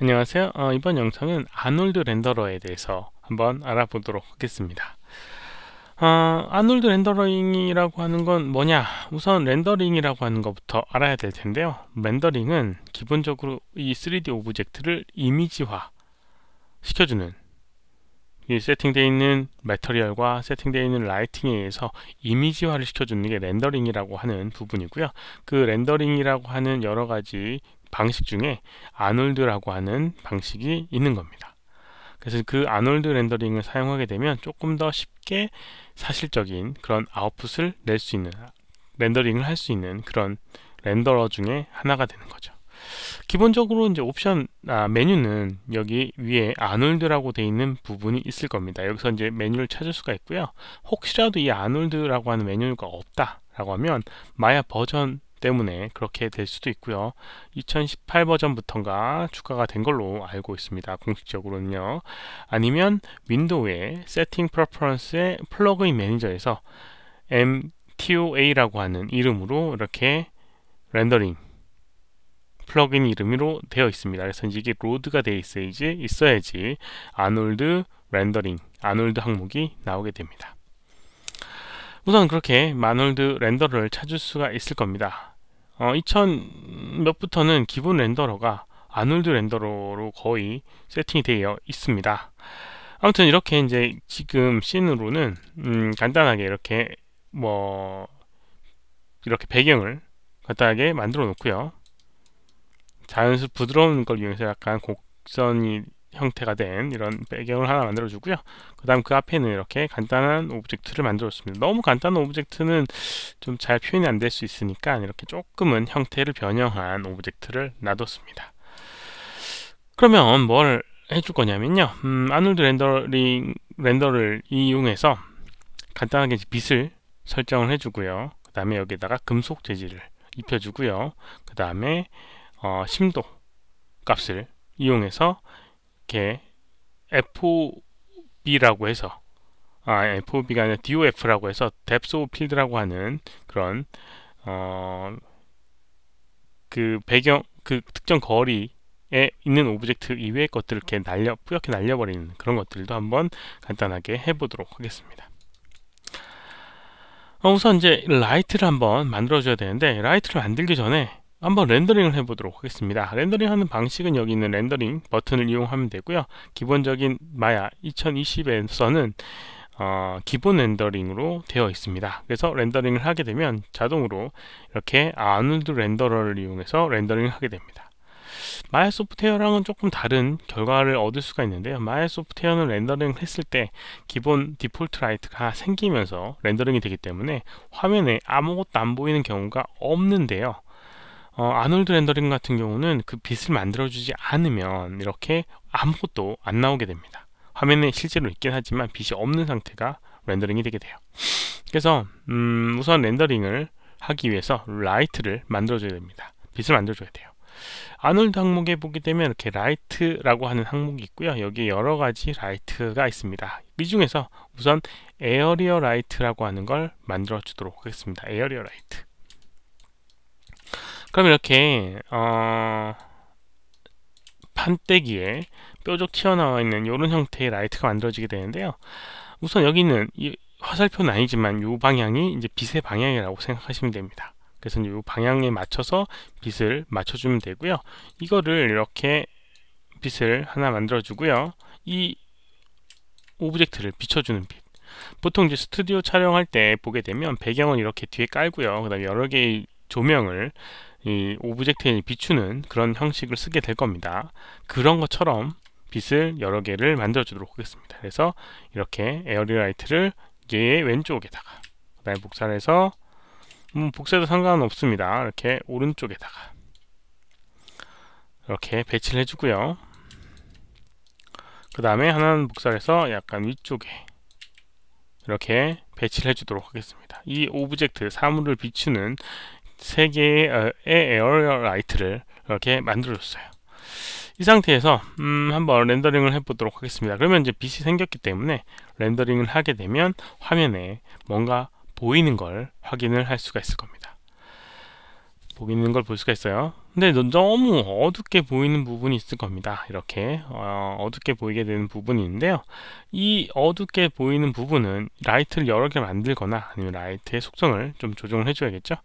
안녕하세요 어, 이번 영상은 아놀드 렌더러에 대해서 한번 알아보도록 하겠습니다 어, 아놀드 렌더링이라고 하는 건 뭐냐 우선 렌더링이라고 하는 것부터 알아야 될 텐데요 렌더링은 기본적으로 이 3D 오브젝트를 이미지화 시켜주는 이 세팅되어 있는 메터리얼과 세팅되어 있는 라이팅에 의해서 이미지화를 시켜주는 게 렌더링이라고 하는 부분이고요. 그 렌더링이라고 하는 여러 가지 방식 중에 아놀드라고 하는 방식이 있는 겁니다. 그래서 그 아놀드 렌더링을 사용하게 되면 조금 더 쉽게 사실적인 그런 아웃풋을 낼 수 있는 렌더링을 할 수 있는 그런 렌더러 중에 하나가 되는 거죠. 기본적으로 이제 옵션 아, 메뉴는 여기 위에 아놀드라고 되어 있는 부분이 있을 겁니다. 여기서 이제 메뉴를 찾을 수가 있고요. 혹시라도 이 아놀드라고 하는 메뉴가 없다라고 하면 마야 버전 때문에 그렇게 될 수도 있고요. 2018 버전부터인가 추가가 된 걸로 알고 있습니다. 공식적으로는요. 아니면 윈도우의 세팅 프레퍼런스의 플러그인 매니저에서 MTOA라고 하는 이름으로 이렇게 렌더링 플러그인 이름으로 되어 있습니다. 그래서 이게 로드가 되어 있어야지, 있어야지 아놀드 렌더링, 아놀드 항목이 나오게 됩니다. 우선 그렇게 마놀드 렌더러를 찾을 수가 있을 겁니다. 어, 2000 몇부터는 기본 렌더러가 아놀드 렌더러로 거의 세팅이 되어 있습니다. 아무튼 이렇게 이제 지금 씬으로는 음, 간단하게 이렇게 뭐 이렇게 배경을 간단하게 만들어 놓고요. 자연스 부드러운 걸 이용해서 약간 곡선이 형태가 된 이런 배경을 하나 만들어 주고요 그 다음 그 앞에는 이렇게 간단한 오브젝트를 만들었습니다 너무 간단한 오브젝트는 좀 잘 표현이 안 될 수 있으니까 이렇게 조금은 형태를 변형한 오브젝트를 놔뒀습니다 그러면 뭘 해줄 거냐면요 음, 아놀드 렌더링 렌더를 이용해서 간단하게 빛을 설정을 해주고요 그 다음에 여기다가 에 금속 재질을 입혀주고요 그 다음에 어, 심도 값을 이용해서 이렇게 FOB라고 해서 아, FOB가 아니라 DOF라고 해서 depth of field라고 하는 그런 어, 그 배경 그 특정 거리에 있는 오브젝트 이외의 것들을 이렇게 날려 뿌옇게 날려버리는 그런 것들도 한번 간단하게 해보도록 하겠습니다. 어, 우선 이제 라이트를 한번 만들어줘야 되는데 라이트를 만들기 전에 한번 렌더링을 해보도록 하겠습니다. 렌더링하는 방식은 여기 있는 렌더링 버튼을 이용하면 되고요. 기본적인 마야 2020에서는 어, 기본 렌더링으로 되어 있습니다. 그래서 렌더링을 하게 되면 자동으로 이렇게 아누드 렌더러를 이용해서 렌더링을 하게 됩니다. 마야 소프트웨어랑은 조금 다른 결과를 얻을 수가 있는데요. 마야 소프트웨어는 렌더링을 했을 때 기본 디폴트 라이트가 생기면서 렌더링이 되기 때문에 화면에 아무것도 안 보이는 경우가 없는데요. 어, 아놀드 렌더링 같은 경우는 그 빛을 만들어주지 않으면 이렇게 아무것도 안 나오게 됩니다. 화면에 실제로 있긴 하지만 빛이 없는 상태가 렌더링이 되게 돼요. 그래서 음, 우선 렌더링을 하기 위해서 라이트를 만들어줘야 됩니다. 빛을 만들어줘야 돼요. 아놀드 항목에 보게 되면 이렇게 라이트라고 하는 항목이 있고요. 여기 에 여러 가지 라이트가 있습니다. 이 중에서 우선 에어리어 라이트라고 하는 걸 만들어 주도록 하겠습니다. 에어리어 라이트. 그럼 이렇게 어, 판때기에 뾰족 튀어나와 있는 이런 형태의 라이트가 만들어지게 되는데요. 우선 여기는 이 화살표는 아니지만 이 방향이 이제 빛의 방향이라고 생각하시면 됩니다. 그래서 이 방향에 맞춰서 빛을 맞춰주면 되고요. 이거를 이렇게 빛을 하나 만들어주고요. 이 오브젝트를 비춰주는 빛. 보통 이제 스튜디오 촬영할 때 보게 되면 배경은 이렇게 뒤에 깔고요. 그 다음에 여러 개의 조명을 이 오브젝트에 비추는 그런 형식을 쓰게 될 겁니다. 그런 것처럼 빛을 여러 개를 만들어 주도록 하겠습니다. 그래서 이렇게 에어리라이트를 얘의 왼쪽에다가 그 다음에 복사를 해서 음, 복사도 상관없습니다. 이렇게 오른쪽에다가 이렇게 배치를 해주고요. 그 다음에 하나는 복사를 해서 약간 위쪽에 이렇게 배치를 해주도록 하겠습니다. 이 오브젝트, 사물을 비추는 세 개의 에어라이트를 이렇게 만들어줬어요. 이 상태에서 음, 한번 렌더링을 해보도록 하겠습니다. 그러면 이제 빛이 생겼기 때문에 렌더링을 하게 되면 화면에 뭔가 보이는 걸 확인을 할 수가 있을 겁니다. 보이는 걸 볼 수가 있어요. 근데 네, 너무 어둡게 보이는 부분이 있을 겁니다. 이렇게 어, 둡게 보이게 되는 부분인데요. 이 어둡게 보이는 부분은 라이트를 여러 개 만들거나 아니면 라이트의 속성을 좀 조정을 해줘야겠죠.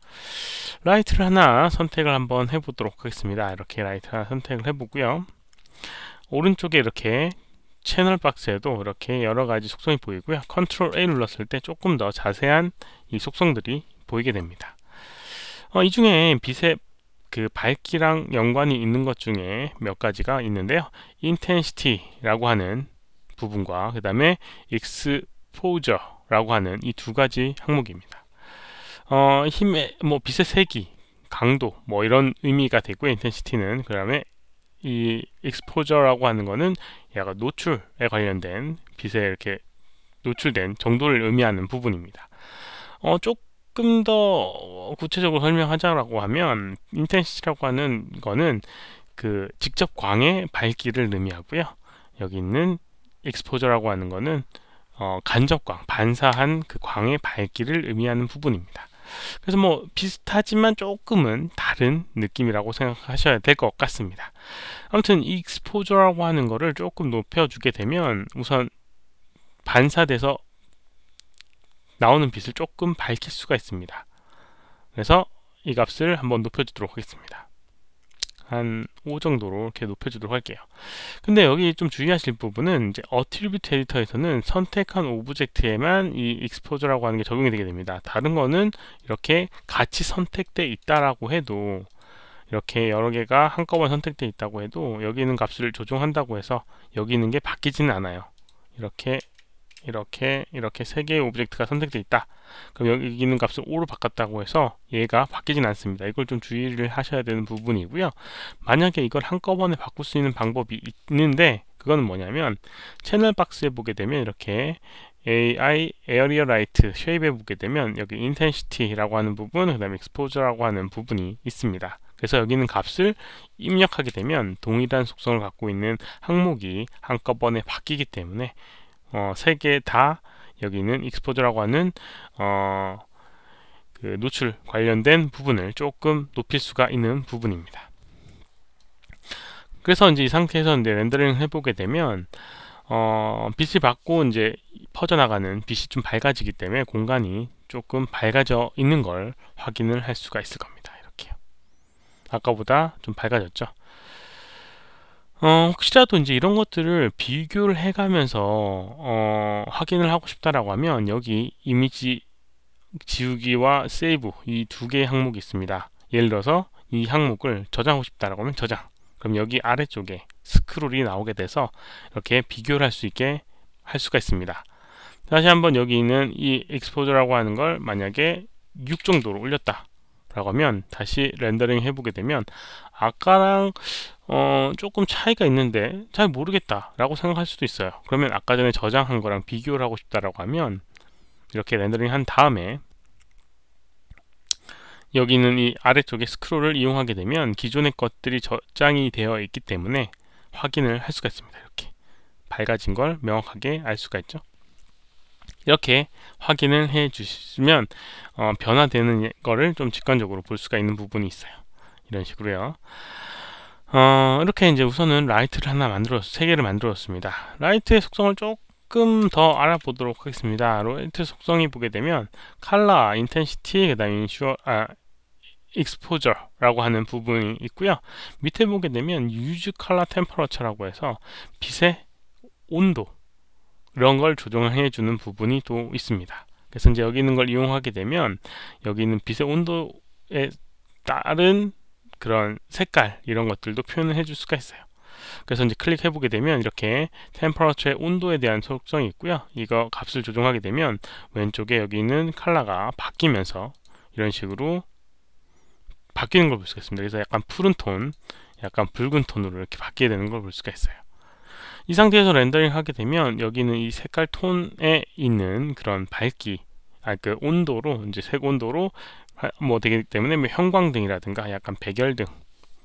라이트를 하나 선택을 한번 해보도록 하겠습니다. 이렇게 라이트 하나 선택을 해보고요. 오른쪽에 이렇게 채널 박스에도 이렇게 여러 가지 속성이 보이고요. 컨트롤 A 눌렀을 때 조금 더 자세한 이 속성들이 보이게 됩니다. 어, 이 중에 빛의 그 밝기랑 연관이 있는 것 중에 몇 가지가 있는데요. 인텐시티라고 하는 부분과 그 다음에 익스포저라고 하는 이 두 가지 항목입니다. 어, 힘의 뭐 빛의 세기, 강도 뭐 이런 의미가 되고 인텐시티는 그 다음에 이 익스포저라고 하는 거는 약간 노출에 관련된 빛에 이렇게 노출된 정도를 의미하는 부분입니다. 어, 조금 조금 더 구체적으로 설명하자라고 하면 인텐시티라고 하는 거는 그 직접 광의 밝기를 의미하고요. 여기 있는 익스포저라고 하는 거는 어, 간접광, 반사한 그 광의 밝기를 의미하는 부분입니다. 그래서 뭐 비슷하지만 조금은 다른 느낌이라고 생각하셔야 될 것 같습니다. 아무튼 익스포저라고 하는 거를 조금 높여주게 되면 우선 반사돼서 나오는 빛을 조금 밝힐 수가 있습니다. 그래서 이 값을 한번 높여주도록 하겠습니다. 한 5 정도로 이렇게 높여주도록 할게요. 근데 여기 좀 주의하실 부분은 이제 어트리뷰트 에디터에서는 선택한 오브젝트에만 이 익스포저라고 하는 게 적용이 되게 됩니다. 다른 거는 이렇게 같이 선택돼 있다라고 해도 이렇게 여러 개가 한꺼번에 선택돼 있다고 해도 여기 있는 값을 조정한다고 해서 여기 있는 게 바뀌지는 않아요. 이렇게 이렇게 이렇게 세 개의 오브젝트가 선택되어 있다. 그럼 여기 있는 값을 5로 바꿨다고 해서 얘가 바뀌진 않습니다. 이걸 좀 주의를 하셔야 되는 부분이고요. 만약에 이걸 한꺼번에 바꿀 수 있는 방법이 있는데 그거는 뭐냐면 채널 박스에 보게 되면 이렇게 AI 에어리어 라이트 쉐입에 보게 되면 여기 인텐시티라고 하는 부분 그 다음에 익스포저라고 하는 부분이 있습니다. 그래서 여기는 값을 입력하게 되면 동일한 속성을 갖고 있는 항목이 한꺼번에 바뀌기 때문에 어, 세 개 다 여기 는 익스포저라고 하는 어, 그 노출 관련된 부분을 조금 높일 수가 있는 부분입니다. 그래서 이제 이 상태에서 이제 렌더링 을 해보게 되면 어, 빛이 받고 이제 퍼져나가는 빛이 좀 밝아지기 때문에 공간이 조금 밝아져 있는 걸 확인을 할 수가 있을 겁니다. 이렇게요. 아까보다 좀 밝아졌죠. 어, 혹시라도 이제 이런 것들을 비교를 해가면서 어, 확인을 하고 싶다라고 하면 여기 이미지 지우기와 세이브 이 두 개의 항목이 있습니다. 예를 들어서 이 항목을 저장하고 싶다라고 하면 저장. 그럼 여기 아래쪽에 스크롤이 나오게 돼서 이렇게 비교를 할 수 있게 할 수가 있습니다. 다시 한번 여기 있는 이 엑스포저라고 하는 걸 만약에 6 정도로 올렸다 라고 하면 다시 렌더링 해보게 되면 아까랑 어, 조금 차이가 있는데 잘 모르겠다 라고 생각할 수도 있어요 그러면 아까 전에 저장한 거랑 비교를 하고 싶다라고 하면 이렇게 렌더링 한 다음에 여기는 이 아래쪽에 스크롤을 이용하게 되면 기존의 것들이 저장이 되어 있기 때문에 확인을 할 수가 있습니다 이렇게 밝아진 걸 명확하게 알 수가 있죠 이렇게 확인을 해 주시면 어, 변화되는 거를 좀 직관적으로 볼 수가 있는 부분이 있어요 이런 식으로요. 어, 이렇게 이제 우선은 라이트를 하나 만들었, 세 개를 만들었습니다. 라이트의 속성을 조금 더 알아보도록 하겠습니다. 라이트 속성이 보게 되면 컬러, 인텐시티, 그 다음에 인슈어, 아, 익스포저라고 하는 부분이 있고요. 밑에 보게 되면 유즈 컬러 템퍼러처라고 해서 빛의 온도 이런 걸 조정해 주는 부분이 또 있습니다. 그래서 이제 여기 있는 걸 이용하게 되면 여기 있는 빛의 온도에 따른 그런 색깔 이런 것들도 표현을 해줄 수가 있어요. 그래서 이제 클릭해 보게 되면 이렇게 템퍼러처의 온도에 대한 소속성이 있고요. 이거 값을 조정하게 되면 왼쪽에 여기 있는 컬러가 바뀌면서 이런 식으로 바뀌는 걸 볼 수가 있습니다. 그래서 약간 푸른 톤, 약간 붉은 톤으로 이렇게 바뀌게 되는 걸 볼 수가 있어요. 이 상태에서 렌더링 하게 되면 여기는 이 색깔 톤에 있는 그런 밝기 아, 그 온도로 이제 색 온도로 뭐 되기 때문에 뭐 형광등이라든가 약간 백열등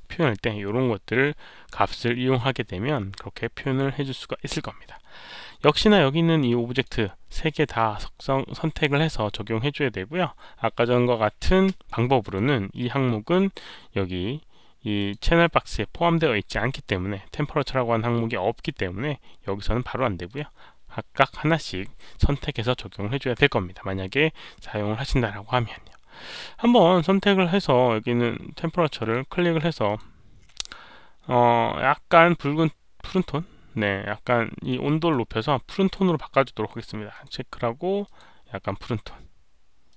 표현할 때 이런 것들을 값을 이용하게 되면 그렇게 표현을 해 줄 수가 있을 겁니다. 역시나 여기 있는 이 오브젝트 세 개 다 속성 선택을 해서 적용해 줘야 되고요. 아까 전과 같은 방법으로는 이 항목은 여기 이 채널 박스에 포함되어 있지 않기 때문에 템퍼러처라고 하는 항목이 없기 때문에 여기서는 바로 안 되고요. 각각 하나씩 선택해서 적용을 해줘야 될 겁니다. 만약에 사용을 하신다라고 하면요. 한번 선택을 해서 여기는 템퍼러처를 클릭을 해서 어 약간 붉은 푸른 톤? 네, 약간 이 온도를 높여서 푸른 톤으로 바꿔주도록 하겠습니다. 체크라고 약간 푸른 톤,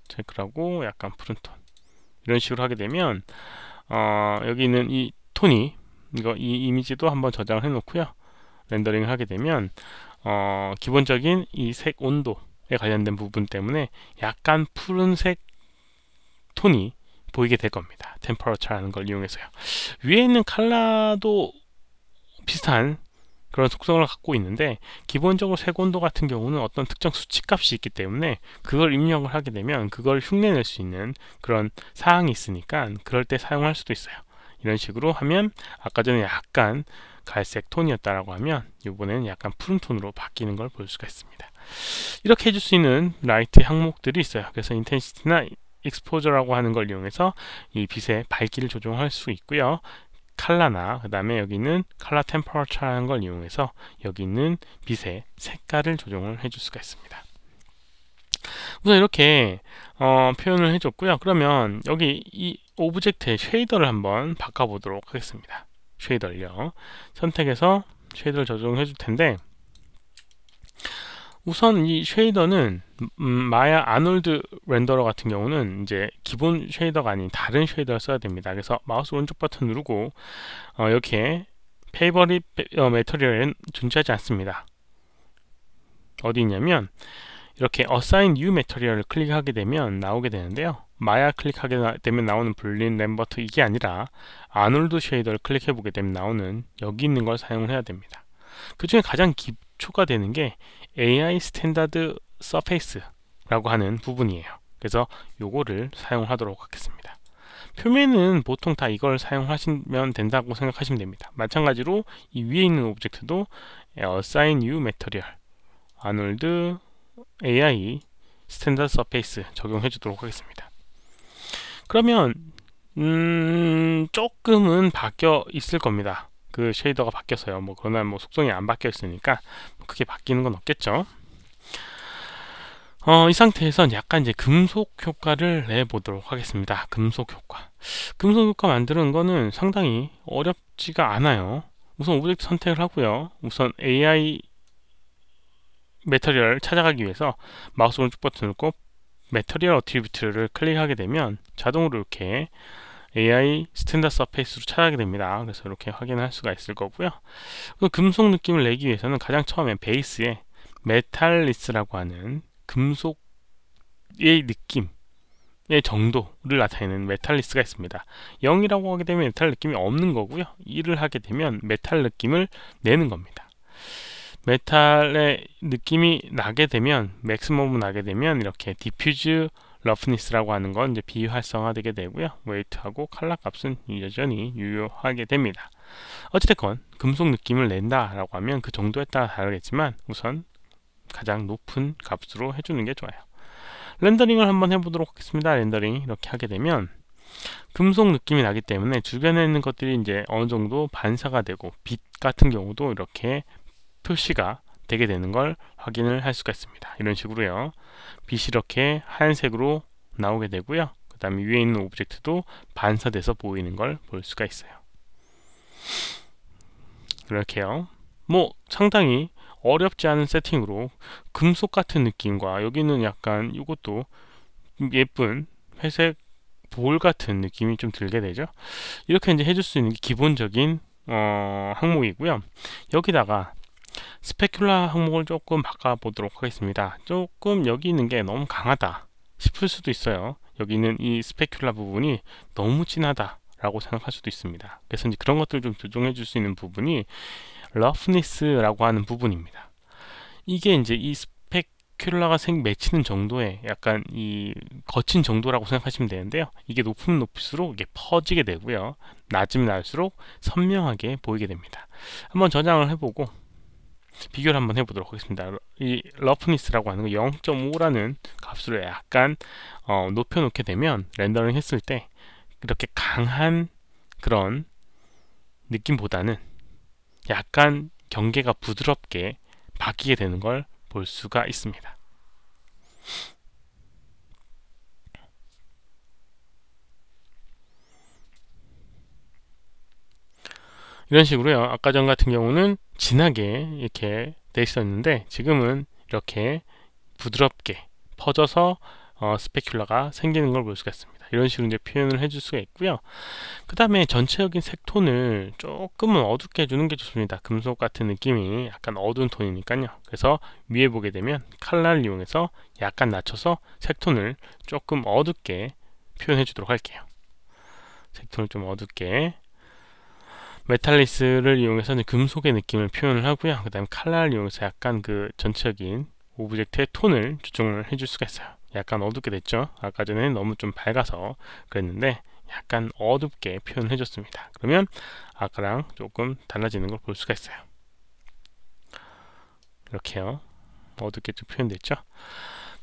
체크라고 약간 푸른 톤 이런 식으로 하게 되면 어 여기 있는 이 톤이 이거 이 이미지도 한번 저장을 해놓고요. 렌더링을 하게 되면 어, 기본적인 이 색 온도에 관련된 부분 때문에 약간 푸른색 톤이 보이게 될 겁니다. 템퍼러처라는 걸 이용해서요. 위에 있는 칼라도 비슷한 그런 속성을 갖고 있는데 기본적으로 색온도 같은 경우는 어떤 특정 수치값이 있기 때문에 그걸 입력을 하게 되면 그걸 흉내낼 수 있는 그런 사항이 있으니까 그럴 때 사용할 수도 있어요. 이런 식으로 하면 아까 전에 약간 갈색 톤이었다라고 하면 이번에는 약간 푸른 톤으로 바뀌는 걸 볼 수가 있습니다. 이렇게 해줄 수 있는 라이트 항목들이 있어요. 그래서 인텐시티나 익스포저라고 하는 걸 이용해서 이 빛의 밝기를 조정할 수 있고요. 칼라나 그 다음에 여기는 칼라 템퍼처라는 걸 이용해서 여기 있는 빛의 색깔을 조정을 해줄 수가 있습니다. 우선 이렇게 어, 표현을 해줬고요. 그러면 여기 이 오브젝트의 쉐이더를 한번 바꿔보도록 하겠습니다. 쉐이더를요. 선택해서 쉐이더를 적용해 줄 텐데 우선 이 쉐이더는 음, 마야 아놀드 렌더러 같은 경우는 이제 기본 쉐이더가 아닌 다른 쉐이더를 써야 됩니다. 그래서 마우스 오른쪽 버튼 누르고 어, 이렇게 페이버릿 어, 메터리얼은 존재하지 않습니다. 어디 있냐면 이렇게 어사인 뉴 메터리얼을 클릭하게 되면 나오게 되는데요. 마야 클릭하게 되면 나오는 블린 램버트 이게 아니라 아놀드 쉐이더를 클릭해 보게 되면 나오는 여기 있는 걸 사용을 해야 됩니다 그 중에 가장 기초가 되는 게 AI 스탠다드 서페이스 라고 하는 부분이에요 그래서 요거를 사용하도록 하겠습니다 표면은 보통 다 이걸 사용하시면 된다고 생각하시면 됩니다 마찬가지로 이 위에 있는 오브젝트도 assign new material 아놀드 AI 스탠다드 서페이스 적용해 주도록 하겠습니다 그러면 음, 조금은 바뀌어 있을 겁니다. 그 쉐이더가 바뀌어서요. 뭐 그러나 뭐 속성이 안 바뀌어 있으니까 뭐 크게 바뀌는 건 없겠죠. 어, 이상태에서 약간 이제 금속 효과를 내보도록 하겠습니다. 금속 효과. 금속 효과 만드는 거는 상당히 어렵지가 않아요. 우선 오브젝트 선택을 하고요. 우선 AI 메터리얼 찾아가기 위해서 마우스 오른쪽 버튼을 꼭 메터리얼 어트리뷰트를 클릭하게 되면 자동으로 이렇게 AI 스탠다드 서페이스로 찾아가게 됩니다. 그래서 이렇게 확인할 수가 있을 거고요. 그 금속 느낌을 내기 위해서는 가장 처음에 베이스에 메탈리스라고 하는 금속의 느낌 의 정도를 나타내는 메탈리스가 있습니다. 0이라고 하게 되면 메탈 느낌이 없는 거고요. 1을 하게 되면 메탈 느낌을 내는 겁니다. 메탈의 느낌이 나게 되면 맥스멈 나게 되면 이렇게 디퓨즈 러프니스라고 하는 건 이제 비활성화되게 되고요. 웨이트하고 칼라 값은 여전히 유효하게 됩니다. 어찌됐건 금속 느낌을 낸다라고 하면 그 정도에 따라 다르겠지만 우선 가장 높은 값으로 해주는 게 좋아요. 렌더링을 한번 해보도록 하겠습니다. 렌더링 이렇게 하게 되면 금속 느낌이 나기 때문에 주변에 있는 것들이 이제 어느 정도 반사가 되고 빛 같은 경우도 이렇게 표시가 되게 되는 걸 확인을 할 수가 있습니다. 이런 식으로요. 빛이 이렇게 하얀색으로 나오게 되고요. 그 다음에 위에 있는 오브젝트도 반사돼서 보이는 걸 볼 수가 있어요. 이렇게요. 뭐 상당히 어렵지 않은 세팅으로 금속 같은 느낌과 여기는 약간 이것도 예쁜 회색 볼 같은 느낌이 좀 들게 되죠. 이렇게 이제 해줄 수 있는 기본적인 어, 항목이고요. 여기다가 스페큘라 항목을 조금 바꿔보도록 하겠습니다. 조금 여기 있는 게 너무 강하다 싶을 수도 있어요. 여기는 이 스페큘라 부분이 너무 진하다 라고 생각할 수도 있습니다. 그래서 이제 그런 것들을 좀 조정해 줄 수 있는 부분이 러프니스라고 하는 부분입니다. 이게 이제 이 스페큘라가 생 맺히는 정도의 약간 이 거친 정도라고 생각하시면 되는데요. 이게 높으면 높을수록 이게 퍼지게 되고요. 낮으면 낮을수록 선명하게 보이게 됩니다. 한번 저장을 해보고 비교를 한번 해보도록 하겠습니다. 이 러프니스라고 하는 0.5라는 값을 약간 어, 높여놓게 되면 렌더링 했을 때 이렇게 강한 그런 느낌보다는 약간 경계가 부드럽게 바뀌게 되는 걸 볼 수가 있습니다. 이런 식으로요. 아까 전 같은 경우는 진하게 이렇게 돼 있었는데 지금은 이렇게 부드럽게 퍼져서 어, 스페큘라가 생기는 걸 볼 수가 있습니다. 이런 식으로 이제 표현을 해 줄 수가 있고요. 그 다음에 전체적인 색톤을 조금은 어둡게 해주는 게 좋습니다. 금속 같은 느낌이 약간 어두운 톤이니까요. 그래서 위에 보게 되면 칼라를 이용해서 약간 낮춰서 색톤을 조금 어둡게 표현해 주도록 할게요. 색톤을 좀 어둡게 메탈리스를 이용해서 금속의 느낌을 표현을 하고요. 그 다음에 칼라를 이용해서 약간 그 전체적인 오브젝트의 톤을 조정을 해줄 수가 있어요. 약간 어둡게 됐죠? 아까 전에 너무 좀 밝아서 그랬는데 약간 어둡게 표현을 해줬습니다. 그러면 아까랑 조금 달라지는 걸 볼 수가 있어요. 이렇게요. 어둡게 좀 표현됐죠?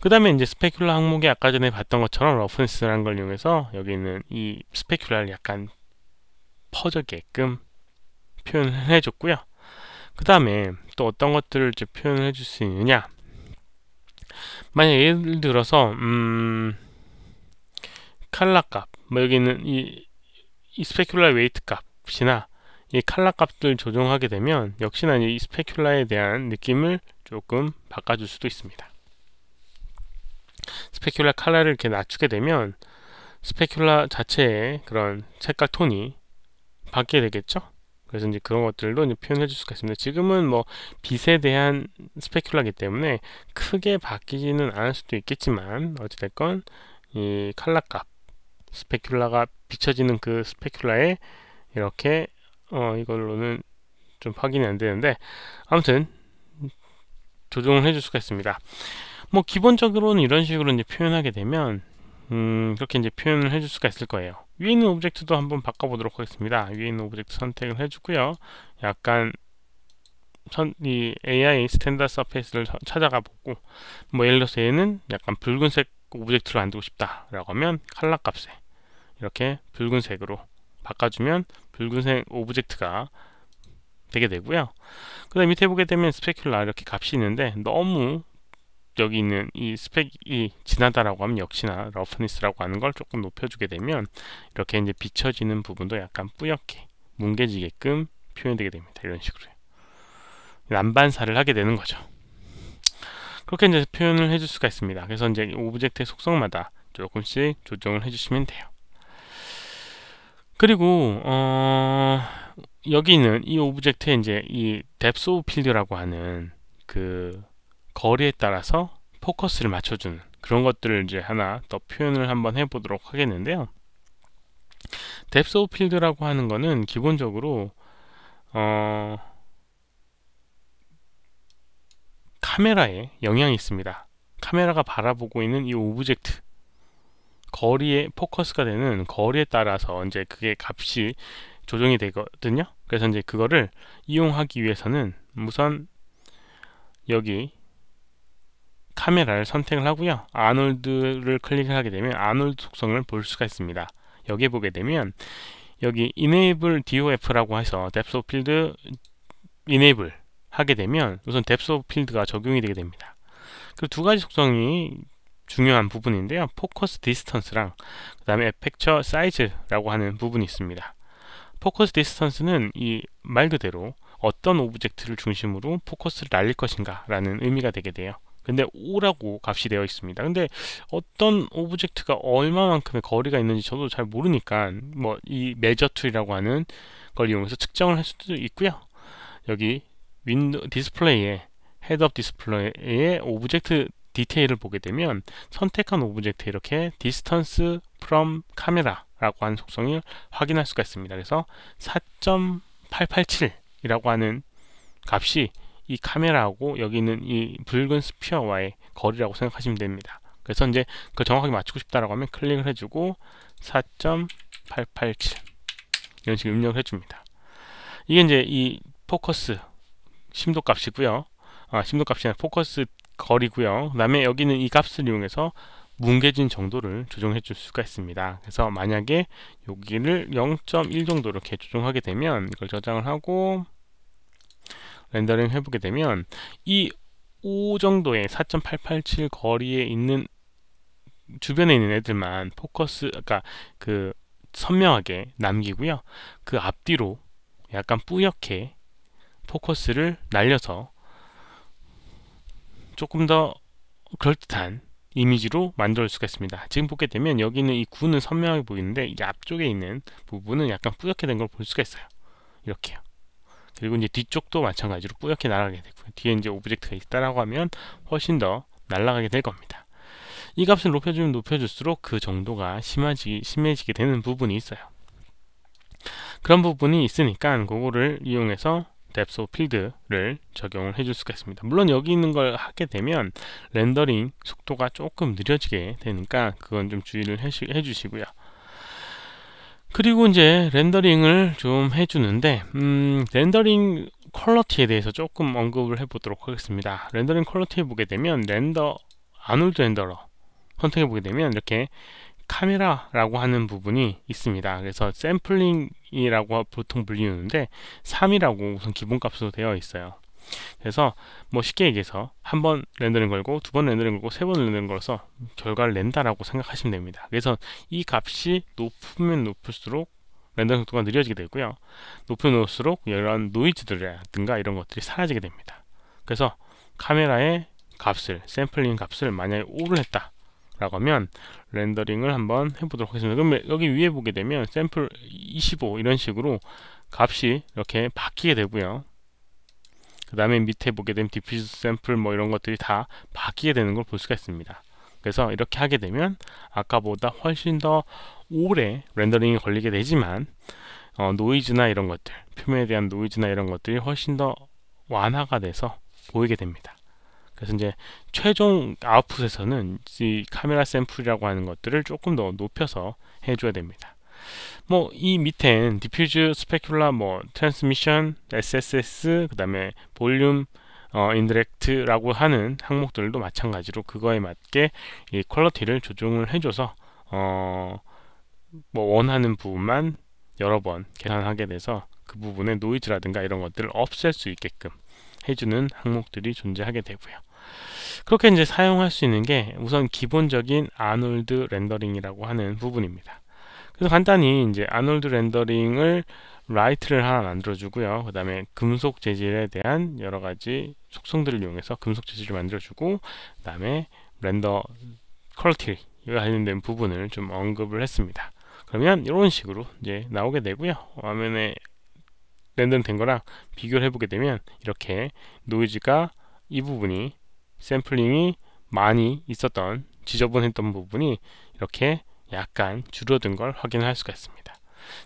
그 다음에 이제 스페큘라 항목에 아까 전에 봤던 것처럼 러프니스라는 걸 이용해서 여기 있는 이 스페큘라를 약간 퍼져게끔 표현을 해줬고요. 그 다음에 또 어떤 것들을 이제 표현을 해 줄 수 있느냐 만약 예를 들어서 음, 칼라 값, 뭐 여기는 이, 이 스페큘라 웨이트 값이나 이 칼라 값들 조정하게 되면 역시나 이 스페큘라에 대한 느낌을 조금 바꿔줄 수도 있습니다. 스페큘라 칼라를 이렇게 낮추게 되면 스페큘라 자체의 그런 색깔 톤이 바뀌게 되겠죠? 그래서 이제 그런 것들도 이제 표현해 줄 수가 있습니다. 지금은 뭐 빛에 대한 스페큘러기 때문에 크게 바뀌지는 않을 수도 있겠지만 어찌됐건 이 칼라값 스페큘러가 비춰지는 그 스페큘러에 이렇게 어 이걸로는 좀 확인이 안 되는데 아무튼 조정을 해줄 수가 있습니다. 뭐 기본적으로는 이런 식으로 이제 표현하게 되면 음 그렇게 이제 표현을 해줄 수가 있을 거예요. 위에 있는 오브젝트도 한번 바꿔보도록 하겠습니다. 위에 있는 오브젝트 선택을 해주고요. 약간 선, 이 AI 스탠다드 서페이스를 찾아가 보고 뭐 예를 들어서 얘는 약간 붉은색 오브젝트를 만들고 싶다라고 하면 칼라 값에 이렇게 붉은색으로 바꿔주면 붉은색 오브젝트가 되게 되고요. 그 다음 밑에 보게 되면 스페큘라 이렇게 값이 있는데 너무 여기 있는 이 스펙이 진하다라고 하면 역시나 러프니스라고 하는 걸 조금 높여주게 되면 이렇게 이제 비춰지는 부분도 약간 뿌옇게 뭉개지게끔 표현되게 됩니다. 이런 식으로요. 난반사를 하게 되는 거죠. 그렇게 이제 표현을 해줄 수가 있습니다. 그래서 이제 오브젝트의 속성마다 조금씩 조정을 해주시면 돼요. 그리고 어... 여기 있는 이 오브젝트에 이제 이 depth of field라고 하는 그 거리에 따라서 포커스를 맞춰주는 그런 것들을 이제 하나 더 표현을 한번 해보도록 하겠는데요. 뎁스 오브 필드라고 하는 거는 기본적으로 어... 카메라에 영향이 있습니다. 카메라가 바라보고 있는 이 오브젝트 거리에 포커스가 되는 거리에 따라서 이제 그게 값이 조정이 되거든요. 그래서 이제 그거를 이용하기 위해서는 우선 여기 카메라를 선택을 하고요. 아놀드를 클릭을 하게 되면 아놀드 속성을 볼 수가 있습니다. 여기에 보게 되면 여기 enable DOF라고 해서 depth of field enable 하게 되면 우선 depth of field가 적용이 되게 됩니다. 그리고 두 가지 속성이 중요한 부분인데요. 포커스 디스턴스랑 그 다음에 에펙처 사이즈라고 하는 부분이 있습니다. 포커스 디스턴스는 이 말 그대로 어떤 오브젝트를 중심으로 포커스를 날릴 것인가 라는 의미가 되게 돼요. 근데 5라고 값이 되어 있습니다. 근데 어떤 오브젝트가 얼마만큼의 거리가 있는지 저도 잘 모르니까 뭐이 메저 툴이라고 하는 걸 이용해서 측정을 할 수도 있고요. 여기 윈도 디스플레이에 헤드업 디스플레이에 오브젝트 디테일을 보게 되면 선택한 오브젝트 이렇게 distance from camera라고 하는 속성을 확인할 수가 있습니다. 그래서 4.887 이라고 하는 값이 이 카메라하고 여기 있는 이 붉은 스피어와의 거리라고 생각하시면 됩니다. 그래서 이제 그 정확하게 맞추고 싶다라고 하면 클릭을 해주고 4.887 이런 식으로 입력을 해줍니다. 이게 이제 이 포커스 심도 값이고요. 아, 심도 값이 아니라 포커스 거리고요. 그 다음에 여기는 이 값을 이용해서 뭉개진 정도를 조정해 줄 수가 있습니다. 그래서 만약에 여기를 0.1 정도로 이렇게 조정하게 되면 이걸 저장을 하고 렌더링 해보게 되면 이 5 정도의 4.887 거리에 있는 주변에 있는 애들만 포커스 그러니까 그 선명하게 남기고요 그 앞뒤로 약간 뿌옇게 포커스를 날려서 조금 더 그럴듯한 이미지로 만들 수가 있습니다 지금 보게 되면 여기는 이 구는 선명하게 보이는데 이 앞쪽에 있는 부분은 약간 뿌옇게 된 걸 볼 수가 있어요 이렇게요 그리고 이제 뒤쪽도 마찬가지로 뿌옇게 날아가게 되고요. 뒤에 이제 오브젝트가 있다라고 하면 훨씬 더 날아가게 될 겁니다. 이 값을 높여주면 높여줄수록 그 정도가 심하지, 심해지게 되는 부분이 있어요. 그런 부분이 있으니까 그거를 이용해서 depth of field를 적용을 해 줄 수가 있습니다. 물론 여기 있는 걸 하게 되면 렌더링 속도가 조금 느려지게 되니까 그건 좀 주의를 해주시고요. 그리고 이제 렌더링을 좀 해주는데 음, 렌더링 퀄러티에 대해서 조금 언급을 해보도록 하겠습니다. 렌더링 퀄러티에 보게 되면 렌더 아놀드 렌더러 선택해 보게 되면 이렇게 카메라라고 하는 부분이 있습니다. 그래서 샘플링이라고 보통 불리우는데 3이라고 우선 기본값으로 되어 있어요. 그래서 뭐 쉽게 얘기해서 한 번 렌더링 걸고 두 번 렌더링 걸고 세 번 렌더링 걸어서 결과를 낸다라고 생각하시면 됩니다. 그래서 이 값이 높으면 높을수록 렌더링 속도가 느려지게 되고요. 높으면 높을수록 이런 노이즈들이라든가 이런 것들이 사라지게 됩니다. 그래서 카메라의 값을 샘플링 값을 만약에 5를 했다 라고 하면 렌더링을 한번 해보도록 하겠습니다. 그럼 여기 위에 보게 되면 샘플 25 이런 식으로 값이 이렇게 바뀌게 되고요. 그 다음에 밑에 보게 되면 디퓨즈 샘플 뭐 이런 것들이 다 바뀌게 되는 걸 볼 수가 있습니다 그래서 이렇게 하게 되면 아까보다 훨씬 더 오래 렌더링이 걸리게 되지만 어, 노이즈나 이런 것들 표면에 대한 노이즈나 이런 것들이 훨씬 더 완화가 돼서 보이게 됩니다 그래서 이제 최종 아웃풋에서는 이 카메라 샘플이라고 하는 것들을 조금 더 높여서 해줘야 됩니다 뭐이 밑엔 디퓨즈, 스페큘라, 뭐 트랜스미션, SSS, 그 다음에 볼륨, 어, 인디렉트라고 하는 항목들도 마찬가지로 그거에 맞게 이 퀄러티를 조정을 해줘서 어, 뭐 원하는 부분만 여러 번 계산하게 돼서 그부분에 노이즈라든가 이런 것들을 없앨 수 있게끔 해주는 항목들이 존재하게 되고요. 그렇게 이제 사용할 수 있는 게 우선 기본적인 아놀드 렌더링이라고 하는 부분입니다. 그래서 간단히 이제 아놀드 렌더링을 라이트를 하나 만들어 주고요 그 다음에 금속 재질에 대한 여러 가지 속성들을 이용해서 금속 재질을 만들어 주고 그 다음에 렌더 퀄리티가 관련된 부분을 좀 언급을 했습니다 그러면 이런 식으로 이제 나오게 되고요 화면에 렌더링 된 거랑 비교를 해보게 되면 이렇게 노이즈가 이 부분이 샘플링이 많이 있었던 지저분했던 부분이 이렇게 약간 줄어든 걸 확인할 수가 있습니다.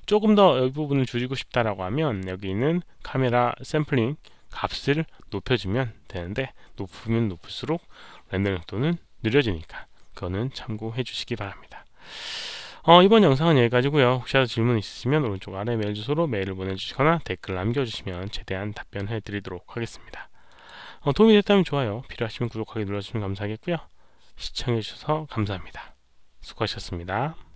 조금 더 이 부분을 줄이고 싶다라고 하면 여기는 카메라 샘플링 값을 높여주면 되는데 높으면 높을수록 렌더 속도는 느려지니까 그거는 참고해 주시기 바랍니다. 어, 이번 영상은 여기까지고요. 혹시라도 질문 있으시면 오른쪽 아래 메일 주소로 메일을 보내주시거나 댓글 남겨주시면 최대한 답변해 드리도록 하겠습니다. 어, 도움이 됐다면 좋아요, 필요하시면 구독하기 눌러주시면 감사하겠고요. 시청해주셔서 감사합니다. 수고하셨습니다.